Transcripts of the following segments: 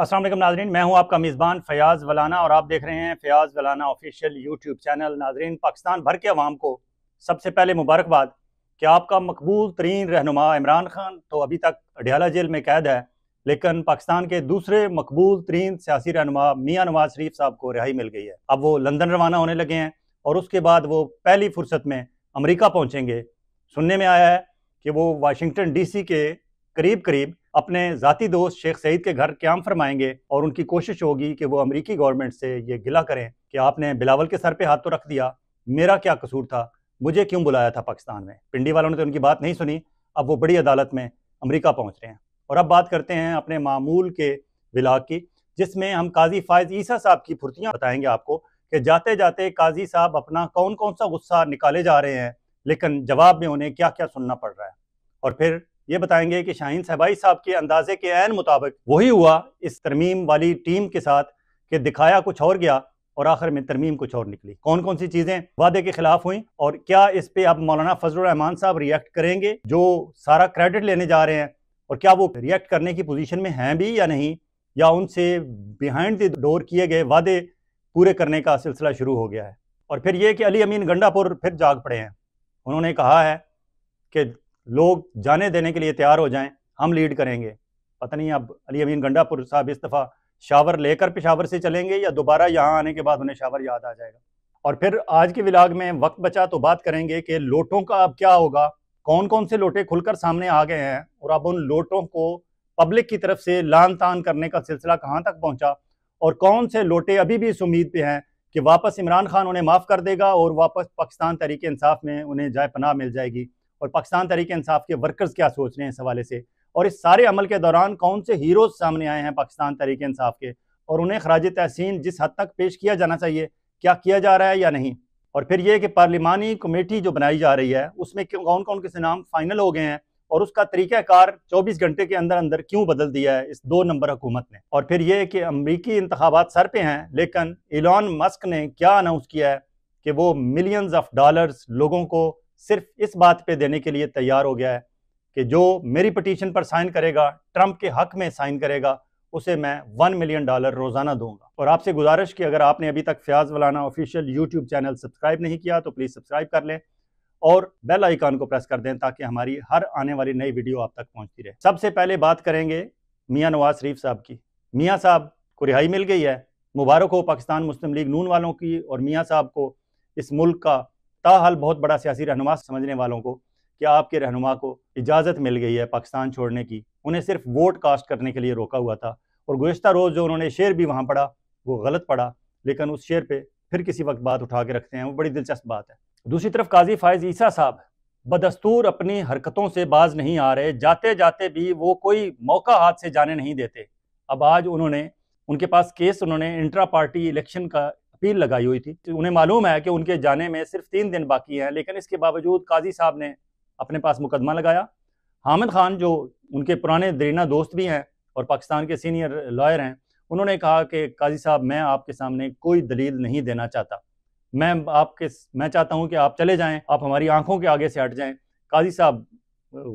असलम नाजरीन मैं हूं आपका मेज़बान फयाज़ वलाना और आप देख रहे हैं Fayyaz Walana official YouTube channel नाजरीन पाकिस्तान भर के अवाम को सबसे पहले मुबारकबाद कि आपका मकबूल तरीन रहनुमा इमरान खान तो अभी तक अडियाला जेल में कैद है लेकिन पाकिस्तान के दूसरे मकबूल तरीन सियासी रहनुमा मियाँ नवाज शरीफ साहब को रिहाई मिल गई है अब वो लंदन रवाना होने लगे हैं और उसके बाद वो पहली फुर्सत में अमरीका पहुँचेंगे सुनने में आया है कि वो वाशिंगटन डी के करीब करीब अपने ज़ाती दोस्त शेख सईद के घर क्याम फरमाएंगे और उनकी कोशिश होगी कि वो अमरीकी गवर्नमेंट से ये गिला करें कि आपने बिलावल के सर पर हाथ तो रख दिया मेरा क्या कसूर था मुझे क्यों बुलाया था पाकिस्तान में पिंडी वालों ने तो उनकी बात नहीं सुनी अब वो बड़ी अदालत में अमरीका पहुँच रहे हैं और अब बात करते हैं अपने मामूल के विलाग की जिसमें हम काजी फायज ईसा साहब की फुर्तियाँ बताएंगे आपको कि जाते जाते काजी साहब अपना कौन कौन सा गुस्सा निकाले जा रहे हैं लेकिन जवाब में उन्हें क्या क्या सुनना पड़ रहा है और फिर ये बताएंगे कि शाहीन सहबाई साहब के अंदाजे के एन मुताबिक वही हुआ इस तरमीम वाली टीम के साथ कि दिखाया कुछ और गया और आखिर में तरमीम कुछ और निकली कौन कौन सी चीज़ें वादे के खिलाफ हुई और क्या इस पे अब मौलाना फजलरहमान साहब रिएक्ट करेंगे जो सारा क्रेडिट लेने जा रहे हैं और क्या वो रिएक्ट करने की पोजीशन में हैं भी या नहीं या उनसे बिहाइंड द डोर किए गए वादे पूरे करने का सिलसिला शुरू हो गया है और फिर ये कि अली अमीन गंडापुर फिर जाग पड़े हैं उन्होंने कहा है कि लोग जाने देने के लिए तैयार हो जाएं हम लीड करेंगे पता नहीं अब अली अमीन गंडापुर साहब इस दफ़ा शावर लेकर पेशावर से चलेंगे या दोबारा यहाँ आने के बाद उन्हें शावर याद आ जाएगा और फिर आज के विलाग में वक्त बचा तो बात करेंगे कि लोटों का अब क्या होगा कौन कौन से लोटे खुलकर सामने आ गए हैं और अब उन लोटों को पब्लिक की तरफ से लान तान करने का सिलसिला कहाँ तक पहुँचा और कौन से लोटे अभी भी इस उम्मीद पे हैं कि वापस इमरान खान उन्हें माफ़ कर देगा और वापस पाकिस्तान तरीके इंसाफ में उन्हें जाए पनाह मिल जाएगी और पाकिस्तान तहरीक इंसाफ के वर्कर्स क्या सोच रहे हैं इस हवाले से और इस सारे अमल के दौरान कौन से हीरोज सामने आए हैं पाकिस्तान तहरीक इंसाफ के और उन्हें खराज तहसीन जिस हद तक पेश किया जाना चाहिए क्या किया जा रहा है या नहीं और फिर यह कि पार्लिमानी कमेटी जो बनाई जा रही है उसमें कौन कौन किस नाम फाइनल हो गए हैं और उसका तरीक़ाकार 24 घंटे के अंदर अंदर क्यों बदल दिया है इस दो नंबर हुकूमत ने और फिर यह कि अमरीकी इंतबात सर पे हैं लेकिन एलॉन मस्क ने क्या अनाउंस किया है कि वो मिलियंस ऑफ डॉलर्स लोगों को सिर्फ इस बात पे देने के लिए तैयार हो गया है कि जो मेरी पटिशन पर साइन करेगा ट्रंप के हक में साइन करेगा उसे मैं वन मिलियन डॉलर रोज़ाना दूंगा और आपसे गुजारिश की अगर आपने अभी तक Fayyaz Walana official YouTube channel subscribe नहीं किया तो प्लीज़ सब्सक्राइब कर लें और बेल आइकान को प्रेस कर दें ताकि हमारी हर आने वाली नई वीडियो आप तक पहुंचती रहे सबसे पहले बात करेंगे मियाँ नवाज शरीफ साहब की मियाँ साहब को रिहाई मिल गई है मुबारक हो पाकिस्तान मुस्लिम लीग नून वालों की और मियाँ साहब को इस मुल्क का ताहल बहुत बड़ा सियासी रहनुमा समझने वालों को कि आपके रहनुमा को इजाज़त मिल गई है पाकिस्तान छोड़ने की उन्हें सिर्फ वोट कास्ट करने के लिए रोका हुआ था और गुज्त रोज़ जो उन्होंने शेर भी वहाँ पढ़ा वो गलत पढ़ा लेकिन उस शेर पर फिर किसी वक्त बात उठा के रखते हैं वो बड़ी दिलचस्प बात है दूसरी तरफ काजी फायज ईसा साहब बदस्तूर अपनी हरकतों से बाज नहीं आ रहे जाते जाते भी वो कोई मौका हाथ से जाने नहीं देते अब आज उन्होंने उनके पास केस उन्होंने इंट्रा पार्टी इलेक्शन का अपील लगाई हुई थी तो उन्हें मालूम है कि उनके जाने में सिर्फ तीन दिन बाकी हैं लेकिन इसके बावजूद काजी साहब ने अपने पास मुकदमा लगाया हामिद खान जो उनके पुराने दरीना दोस्त भी हैं और पाकिस्तान के सीनियर लॉयर हैं उन्होंने कहा कि काजी साहब मैं आपके सामने कोई दलील नहीं देना चाहता मैं आपके मैं चाहता हूं कि आप चले जाएं आप हमारी आंखों के आगे से हट जाएं काजी साहब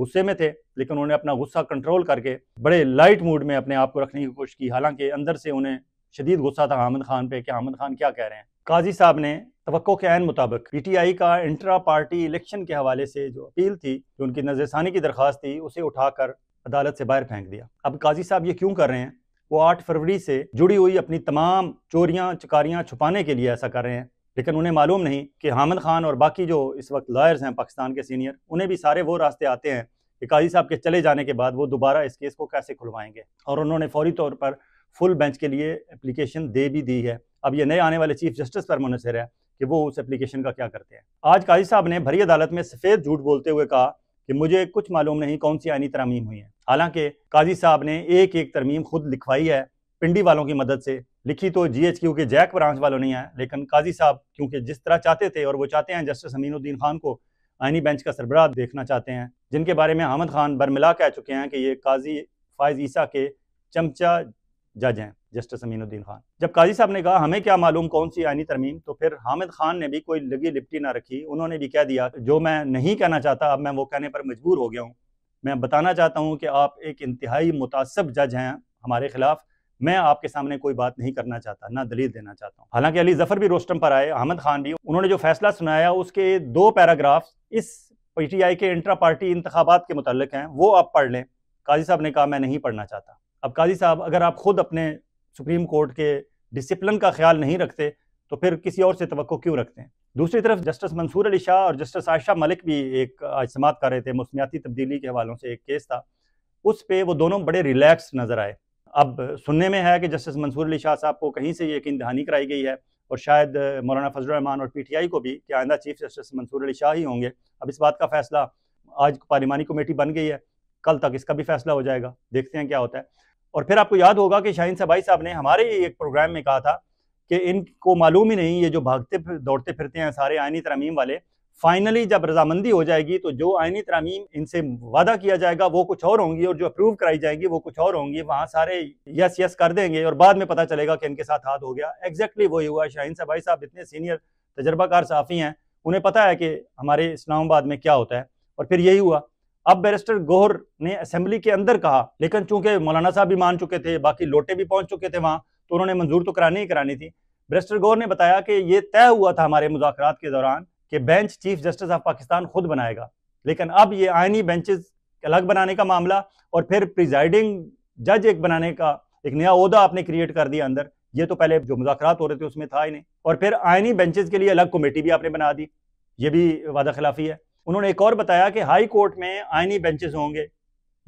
गुस्से में थे लेकिन उन्होंने अपना गुस्सा कंट्रोल करके बड़े लाइट मूड में अपने आप को रखने की कोशिश की हालांकि अंदर से उन्हें शदीद गुस्सा था आमिर खान पे कि आमिर खान क्या कह रहे हैं काजी साहब ने तो के आन मुताबिक पी टी आई का इंट्रा पार्टी इलेक्शन के हवाले से जो अपील थी जो उनकी नजरसानी की दरख्वास्त थी उसे उठाकर अदालत से बाहर फेंक दिया अब काजी साहब ये क्यों कर रहे हैं वो आठ फरवरी से जुड़ी हुई अपनी तमाम चोरियाँ चकारियाँ छुपाने के लिए ऐसा कर रहे हैं लेकिन उन्हें मालूम नहीं कि हामिद खान और बाकी जो इस वक्त लॉयर्स हैं पाकिस्तान के सीनियर उन्हें भी सारे वो रास्ते आते हैं कि काजी साहब के चले जाने के बाद वो दोबारा इस केस को कैसे खुलवाएंगे और उन्होंने फौरी तौर पर फुल बेंच के लिए एप्लीकेशन दे भी दी है अब ये नए आने वाले चीफ जस्टिस पर मुनसर है कि वो उस एप्लीकेशन का क्या करते हैं आज काजी साहब ने भरी अदालत में सफ़ेद झूठ बोलते हुए कहा कि मुझे कुछ मालूम नहीं कौन सी आइनी तरमीम हुई है हालांकि काजी साहब ने एक एक तरमीम खुद लिखवाई है पिंडी वालों की मदद से लिखी तो जी एच क्यू के जैक ब्रांच वालों ने है लेकिन काजी साहब क्योंकि जिस तरह चाहते थे और वो चाहते हैं जस्टिस अमीनुद्दीन खान को आइनी बेंच का सरबराह देखना चाहते हैं जिनके बारे में हामद खान बरमिला कह चुके हैं कि ये काजी फायज ईसा के चमचा जज हैं जस्टिस अमीनुद्दीन खान जब काजी साहब ने कहा हमें क्या मालूम कौन सी आनी तरमीम तो फिर हामिद खान ने भी कोई लगी लिपटी ना रखी उन्होंने भी कह दिया जो मैं नहीं कहना चाहता अब मैं वो कहने पर मजबूर हो गया हूँ मैं बताना चाहता हूँ कि आप एक इंतहाई मुतासब जज हैं हमारे खिलाफ मैं आपके सामने कोई बात नहीं करना चाहता ना दलील देना चाहता हूँ हालांकि अली जफर भी रोस्टम पर आए अहमद खान भी उन्होंने जो फैसला सुनाया उसके दो पैराग्राफ इस पी के इंट्रा पार्टी इंतबात के मुतल हैं वो आप पढ़ लें काजी साहब ने कहा मैं नहीं पढ़ना चाहता अब काजी साहब अगर आप खुद अपने सुप्रीम कोर्ट के डिसिप्लिन का ख्याल नहीं रखते तो फिर किसी और से तो क्यों रखते हैं दूसरी तरफ जस्टिस मंसूर अली शाह और जस्टिस आयशा मलिक भी एक आज समात कर रहे थे मौसमियाती तब्दीली के हवालों से एक केस था उस पर वो दोनों बड़े रिलैक्स नज़र आए अब सुनने में है कि जस्टिस मंसूर अली शाह साहब को कहीं से ये यकीन दहानी कराई गई है और शायद मौलाना फजलरहमान और पीटीआई को भी कि आइंदा चीफ जस्टिस मंसूर अली शाह ही होंगे अब इस बात का फैसला आज पार्लिमानी कमेटी बन गई है कल तक इसका भी फैसला हो जाएगा देखते हैं क्या होता है और फिर आपको याद होगा कि शाहिन सबाई साहब ने हमारे एक प्रोग्राम में कहा था कि इनको मालूम ही नहीं ये जो भागते दौड़ते फिरते हैं सारे आइनी तरमीम वाले फाइनली जब रजामंदी हो जाएगी तो जो आइनी तरमीम इनसे वादा किया जाएगा वो कुछ और होंगी और जो अप्रूव कराई जाएगी वो कुछ और होंगी वहाँ सारे यस यस कर देंगे और बाद में पता चलेगा कि इनके साथ हाथ हो गया एग्जैक्टली वही हुआ शाहिन सबाई साहब इतने सीनियर तजर्बाकार साफ़ी हैं उन्हें पता है कि हमारे इस्लामाबाद में क्या होता है और फिर यही हुआ अब बैरिस्टर गोहर ने असेंबली के अंदर कहा लेकिन चूंकि मौलाना साहब भी मान चुके थे बाकी लोटे भी पहुंच चुके थे वहां तो उन्होंने मंजूर तो करानी ही करानी थी बैरिस्टर गोहर ने बताया कि ये तय हुआ था हमारे मुजाकर के दौरान कि bench chief justice of Pakistan खुद बनाएगा लेकिन अब ये आइनी बेंचेस अलग बनाने का मामला और फिर प्रिजाइडिंग जज एक बनाने का एक नया अहदा आपने क्रिएट कर दिया अंदर ये तो पहले जो मुजाकर हो रहे थे उसमें था ही नहीं और फिर आइनी बेंचेस के लिए अलग कमेटी भी आपने बना दी ये भी वादा खिलाफी है उन्होंने एक और बताया कि हाई कोर्ट में आइनी बेंचेस होंगे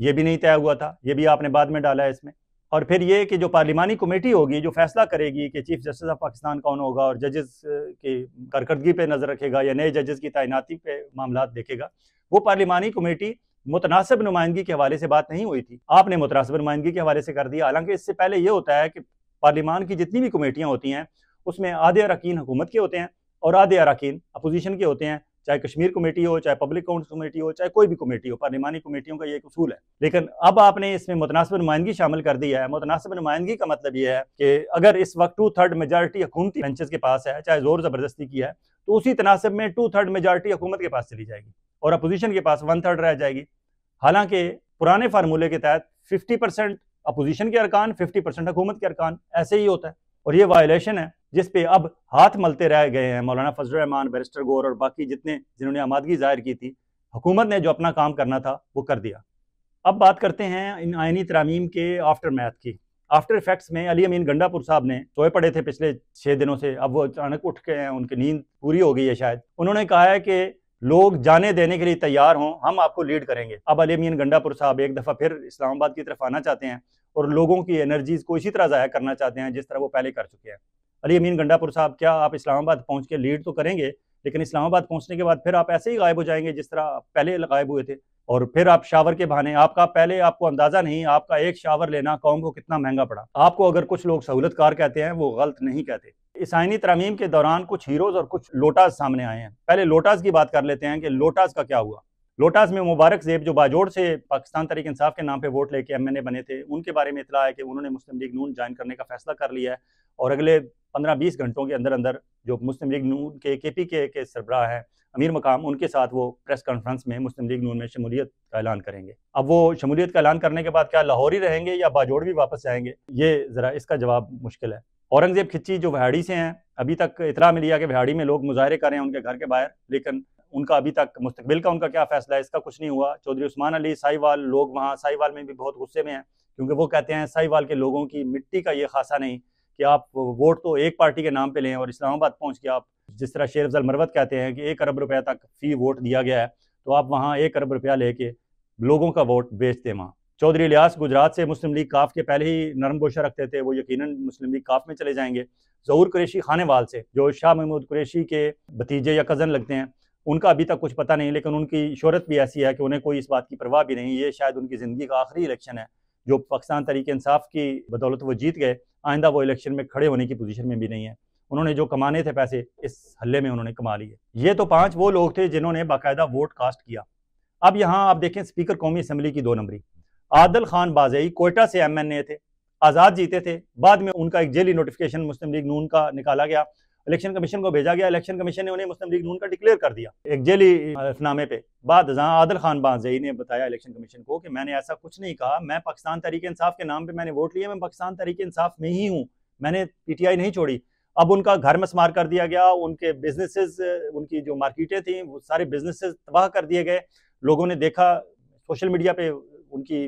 ये भी नहीं तय हुआ था ये भी आपने बाद में डाला है इसमें और फिर ये कि जो पार्लिमानी कमेटी होगी जो फैसला करेगी कि चीफ जस्टिस ऑफ पाकिस्तान कौन होगा और जजेस की कारकर्दगी पे नज़र रखेगा या नए जजेस की तैनाती पे मामला देखेगा वो पार्लिमानी कमेटी मुतनासब नुमाइंदगी के हवाले से बात नहीं हुई थी आपने मुतनासिब नुमाइंदगी के हवाले से कर दिया हालांकि इससे पहले ये होता है कि पार्लिमान की जितनी भी कमेटियाँ होती हैं उसमें आधे अरकान हुकूमत के होते हैं और आधे अरकान अपोजिशन के होते हैं चाहे कश्मीर कमेटी हो चाहे पब्लिक काउंट कमेटी हो चाहे कोई भी कमेटी हो पार्लिमानी कमेटियों का ये असूल है लेकिन अब आपने इसमें मुतनासब नुमाइंदगी शामिल कर दी है मुतनासब नुमाइंदगी का मतलब यह है कि अगर इस वक्त टू थर्ड मेजार्टी हुकूमती बेंचेस के पास है चाहे जोर ज़बरदस्ती की है तो उसी तनासब में टू थर्ड मेजार्टी हुकूमत के पास चली जाएगी और अपोजिशन के पास वन थर्ड रह जाएगी हालांकि पुराने फार्मूले के तहत फिफ्टी परसेंट अपोजिशन के अरकान फिफ्टी परसेंट हुकूमत के अरकान ऐसे ही होता है और ये वायलेशन है जिस पे अब हाथ मलते रह गए हैं मौलाना फजल रहमान बैरिस्टर गौर और बाकी जितने जिन्होंने आमादगी जाहिर की थी हुकूमत ने जो अपना काम करना था वो कर दिया अब बात करते हैं इन आयनी तरामीम के आफ्टर मैथ की आफ्टर इफेक्ट्स में अली अमीन गंडापुर साहब ने सोए पड़े थे पिछले छः दिनों से अब वो अचानक उठ गए हैं उनकी नींद पूरी हो गई है शायद उन्होंने कहा है कि लोग जाने देने के लिए तैयार हों हम आपको लीड करेंगे अब अली अमीन गंडापुर साहब एक दफ़ा फिर इस्लामाबाद की तरफ आना चाहते हैं और लोगों की एनर्जीज को इसी तरह ज़ाया करना चाहते हैं जिस तरह वो पहले कर चुके हैं अली अमीन गंडापुर साहब क्या आप इस्लामाबाद पहुँच के लीड तो करेंगे लेकिन इस्लामाबाद पहुँचने के बाद फिर आप ऐसे ही गायब हो जाएंगे जिस तरह पहले गायब हुए थे और फिर आप शावर के बहाने आपका पहले आपको अंदाजा नहीं आपका एक शावर लेना कौम को कितना महंगा पड़ा आपको अगर कुछ लोग सहूलतकार कहते हैं वो गलत नहीं कहते इसाइनी तरमीम के दौरान कुछ हीरोज और कुछ लोटास सामने आए हैं पहले लोटास की बात कर लेते हैं कि लोटास का क्या हुआ लोटास में मुबारक जेब जो बाजोड़ से पाकिस्तान तरीक इंसाफ के नाम पे वोट लेके एमएनए बने थे उनके बारे में इतला है कि उन्होंने मुस्लिम लीग नून ज्वाइन करने का फैसला कर लिया है और अगले पंद्रह बीस घंटों के अंदर अंदर जो मुस्लिम लीग नून के के पी के, के सरबराह हैं अमीर मकाम उनके साथ वो प्रेस कॉन्फ्रेंस में मुस्लिम लीग नून में शमूलियत का ऐलान करेंगे अब वो शमूलियत का ऐलान करने के बाद क्या लाहौरी रहेंगे या बाजोड़ भी वापस जाएंगे ये ज़रा इसका जवाब मुश्किल है औरंगज़ेब खिच्ची जो वहाड़ी से हैं अभी तक इतला मिली है कि वहाड़ी में लोग मुजाहरे कर रहे हैं उनके घर के बाहर लेकिन उनका अभी तक मुस्तबिल का उनका क्या फैसला है इसका कुछ नहीं हुआ चौधरी उस्मान अली साहिवाल लोग वहाँ साहिवाल में भी बहुत गुस्से में हैं क्योंकि वो कहते हैं साहिवाल के लोगों की मिट्टी का ये खासा नहीं कि आप वोट तो एक पार्टी के नाम पे लें और इस्लामाबाद पहुंच के आप जिस तरह शेर अफजल मरवत कहते हैं कि एक अरब रुपया तक फी वोट दिया गया है तो आप वहाँ एक अरब रुपया लेके लोगों का वोट बेचते वहाँ चौधरी लियास गुजरात से मुस्लिम लीग काफ के पहले ही नरम गोशा रखते थे वो यकीन मुस्लिम लीग काफ में चले जाएंगे जहूर कुरेशी खानेवाल से जो शाह महमूद कुरेशी के भतीजे या कज़न लगते हैं उनका अभी तक कुछ पता नहीं लेकिन उनकी शहरत भी ऐसी है कि उन्हें कोई इस बात की परवाह भी नहीं ये शायद उनकी ज़िंदगी का आखिरी इलेक्शन है जो पाकिस्तान तरीके इंसाफ की बदौलत वो जीत गए आइंदा वो इलेक्शन में खड़े होने की पोजीशन में भी नहीं है उन्होंने जो कमाने थे पैसे इस हल्ले में उन्होंने कमा लिए ये तो पांच वो लोग थे जिन्होंने बाकायदा वोट कास्ट किया अब यहाँ आप देखें स्पीकर कौमी असम्बली की दो नंबरी आदल खान बाजई कोयटा से एम एन ए थे आज़ाद जीते थे बाद में उनका एक जेली नोटिफिकेशन मुस्लिम लीग नून का निकाला गया इलेक्शन कमीशन को भेजा गया इलेक्शन कमीशन ने उन्हें मुस्लिम लीग नून का डिक्लेयर कर दिया एक जेली हल्फनामे पे बाद जहाँ आदल खान बाजई ने बताया इलेक्शन कमीशन को कि मैंने ऐसा कुछ नहीं कहा मैं पाकिस्तान तहरीक इंसाफ के नाम पर मैंने वोट लिया मैं पाकिस्तान तहरीक इंसाफ में ही हूँ मैंने पीटीआई नहीं छोड़ी अब उनका घर मसमार कर दिया गया उनके बिजनेसेस उनकी जो मार्केटें थी वो सारे बिजनेसेस तबाह कर दिए गए लोगों ने देखा सोशल मीडिया पे उनकी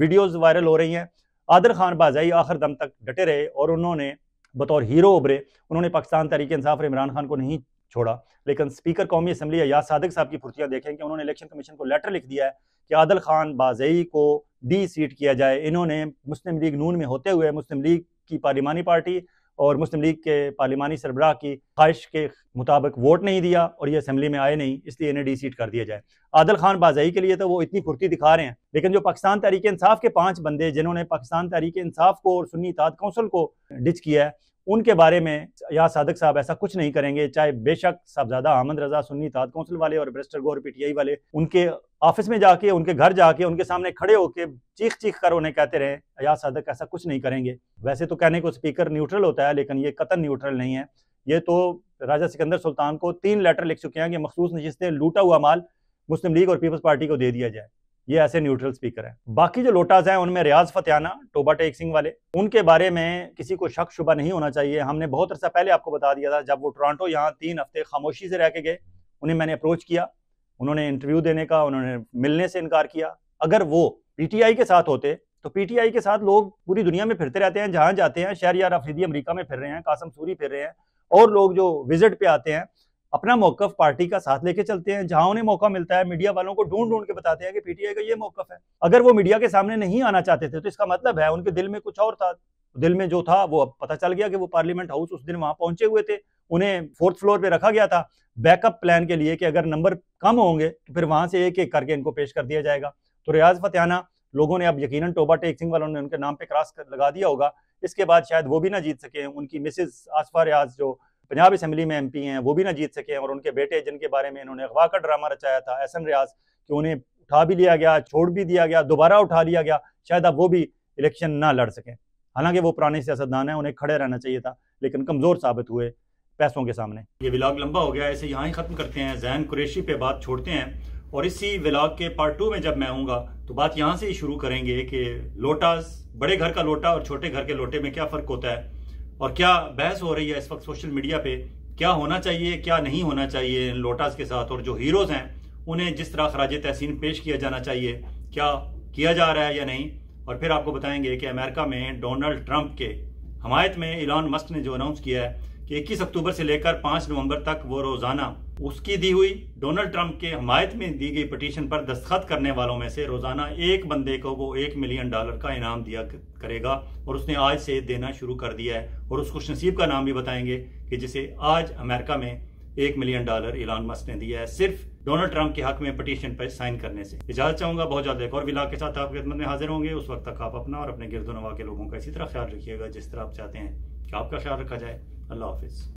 वीडियोज वायरल हो रही हैं आदर खान बाजाई आखिर दम तक डटे रहे और उन्होंने बतौर हीरो उभरे उन्होंने पाकिस्तान तरीके इंसाफ और इमरान खान को नहीं छोड़ा लेकिन स्पीकर कौमी असम्बली या सादक साहब की फुर्तियाँ देखें कि उन्होंने इलेक्शन कमीशन को लेटर लिख दिया है कि आदल खान बाजई को डी सीट किया जाए इन्होंने मुस्लिम लीग नून में होते हुए मुस्लिम लीग की पार्लिमानी पार्टी और मुस्लिम लीग के पार्लिमानी सरबराह की ख्वाहिश के मुताबिक वोट नहीं दिया और ये असम्बली में आए नहीं इसलिए इन्हें सीट कर दिया जाए आदल खान बाजई के लिए तो वो इतनी फुर्ती दिखा रहे हैं लेकिन जो पाकिस्तान तहरीक इंसाफ के पांच बंदे जिन्होंने पाकिस्तान तहरीक इंसाफ को और सुन्नी इताद कौंसिल को डिच किया है उनके बारे में या सादक साहब ऐसा कुछ नहीं करेंगे चाहे बेशक साहबजादा आमद रजा सुन्नी ताद कौंसिल वाले और ब्रिस्टर गौर पीटीआई वाले उनके ऑफिस में जाके उनके घर जाके उनके सामने खड़े होके चीख चीख कर उन्हें कहते रहे अयाज सादक ऐसा कुछ नहीं करेंगे वैसे तो कहने को स्पीकर न्यूट्रल होता है लेकिन ये कतन न्यूट्रल नहीं है ये तो राजा सिकंदर सुल्तान को तीन लेटर लिख चुके हैं कि मखसूस नशिस्तें लूटा हुआ माल मुस्लिम लीग और पीपल्स पार्टी को दे दिया जाए ये ऐसे न्यूट्रल स्पीकर हैं बाकी जो लोटाज हैं उनमें रियाज फतेहाना टोबा टेक सिंह वाले उनके बारे में किसी को शक शुबा नहीं होना चाहिए हमने बहुत अरसा पहले आपको बता दिया था जब वो टोरंटो यहाँ तीन हफ्ते खामोशी से रह के गए उन्हें मैंने अप्रोच किया उन्होंने इंटरव्यू देने का उन्होंने मिलने से इनकार किया अगर वो पीटीआई के साथ होते तो पीटीआई के साथ लोग पूरी दुनिया में फिरते रहते हैं जहां जाते हैं शहर यार अफरीदी अमरीका में फिर रहे हैं कासम सूरी फिर रहे हैं और लोग जो विजिट पे आते हैं अपना मौकफ पार्टी का साथ लेके चलते हैं जहां उन्हें मौका मिलता है मीडिया वालों को ढूंढ ढूंढ के बताते हैं कि पीटीआई का ये मौकफ है अगर वो मीडिया के सामने नहीं आना चाहते थे तो इसका मतलब है उनके दिल में कुछ और था दिल में जो था वो अब पता चल गया कि वो पार्लियामेंट हाउस उस दिन वहां पहुंचे हुए थे उन्हें फोर्थ फ्लोर पे रखा गया था बैकअप प्लान के लिए कि अगर नंबर कम होंगे तो फिर वहां से एक एक करके इनको पेश कर दिया जाएगा तो रियाज फतेहाना लोगों ने अब यकीनन टोबा टेक सिंह वालों ने उनके नाम पे क्रॉस लगा दिया होगा इसके बाद शायद वो भी ना जीत सके उनकी मिसेज आसफा रियाज जो पंजाब असम्बली में एमपी हैं वो भी ना जीत सके और उनके बेटे जिनके बारे में इन्होंने अगवा का ड्रामा रचाया था एहसन रियाज कि उन्हें उठा भी लिया गया छोड़ भी दिया गया दोबारा उठा लिया गया शायद अब वो भी इलेक्शन ना लड़ सकें हालांकि वो पुराने सियासतदान हैं उन्हें खड़े रहना चाहिए था लेकिन कमज़ोर साबित हुए पैसों के सामने ये विलाग लंबा हो गया इसे यहाँ ही ख़त्म करते हैं जैन कुरेशी पे बात छोड़ते हैं और इसी विलाग के पार्ट टू में जब मैं आऊँगा तो बात यहाँ से ही शुरू करेंगे कि लोटास बड़े घर का लोटा और छोटे घर के लोटे में क्या फ़र्क होता है और क्या बहस हो रही है इस वक्त सोशल मीडिया पे क्या होना चाहिए क्या नहीं होना चाहिए लोटास के साथ और जो हीरोज़ हैं उन्हें जिस तरह खराज तहसीन पेश किया जाना चाहिए क्या किया जा रहा है या नहीं और फिर आपको बताएंगे कि अमेरिका में डोनाल्ड ट्रंप के हमायत में इलान मस्क ने जो अनाउंस किया है कि 21 अक्टूबर से लेकर 5 नवंबर तक वो रोज़ाना उसकी दी हुई डोनाल्ड ट्रंप के हमायत में दी गई पटिशन पर दस्तखत करने वालों में से रोजाना एक बंदे को वो एक मिलियन डॉलर का इनाम दिया करेगा और उसने आज से देना शुरू कर दिया है और उस खुश नसीब का नाम भी बताएंगे कि जिसे आज अमेरिका में एक मिलियन डॉलर इलान मस्क ने दिया है सिर्फ डोनाल्ड ट्रंप के हक में पटिशन पर साइन करने से इजाजत चाहूंगा बहुत ज्यादा एक और विला के साथ आप खिदमत में हाजिर होंगे उस वक्त तक आप अपना और अपने गिरदोनवा के लोगों का इसी तरह ख्याल रखिएगा जिस तरह आप चाहते हैं कि आपका ख्याल रखा जाए अल्लाह हाफिज़